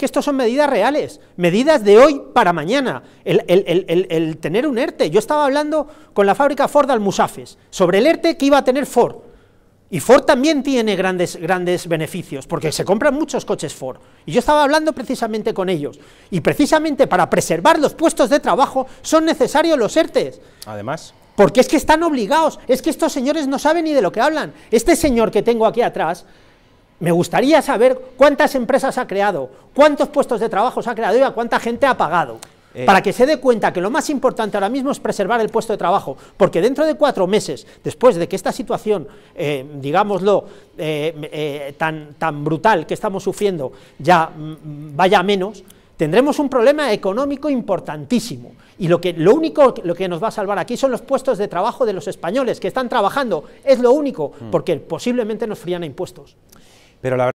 que esto son medidas reales, medidas de hoy para mañana, el, tener un ERTE. Yo estaba hablando con la fábrica Ford Almusafes sobre el ERTE que iba a tener Ford. Y Ford también tiene grandes, grandes beneficios, porque se compran muchos coches Ford. Y yo estaba hablando precisamente con ellos. Y precisamente para preservar los puestos de trabajo son necesarios los ERTES. Además. Porque es que están obligados, es que estos señores no saben ni de lo que hablan. Este señor que tengo aquí atrás me gustaría saber cuántas empresas ha creado, cuántos puestos de trabajo se ha creado y a cuánta gente ha pagado. Eh. Para que se dé cuenta que lo más importante ahora mismo es preservar el puesto de trabajo, porque dentro de cuatro meses, después de que esta situación, eh, digámoslo, eh, tan, tan brutal que estamos sufriendo, ya mm, mm, vaya menos, tendremos un problema económico importantísimo. Y lo, que, lo único lo que nos va a salvar aquí son los puestos de trabajo de los españoles que están trabajando. Es lo único, mm. porque posiblemente nos frían a impuestos pero la verdad